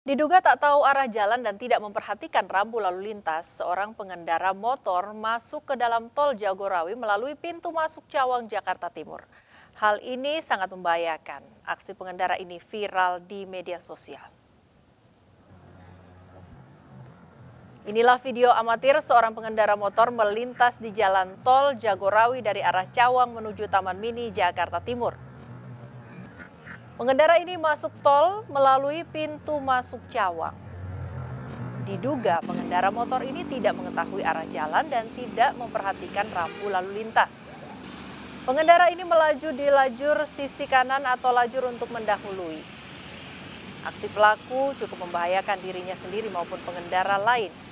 Diduga tak tahu arah jalan dan tidak memperhatikan rambu lalu lintas, seorang pengendara motor masuk ke dalam tol Jagorawi melalui pintu masuk Cawang, Jakarta Timur. Hal ini sangat membahayakan. Aksi pengendara ini viral di media sosial. Inilah video amatir seorang pengendara motor melintas di jalan tol Jagorawi dari arah Cawang menuju Taman Mini, Jakarta Timur. Pengendara ini masuk tol melalui pintu masuk Cawang. Diduga pengendara motor ini tidak mengetahui arah jalan dan tidak memperhatikan rambu lalu lintas. Pengendara ini melaju di lajur sisi kanan atau lajur untuk mendahului. Aksi pelaku cukup membahayakan dirinya sendiri maupun pengendara lain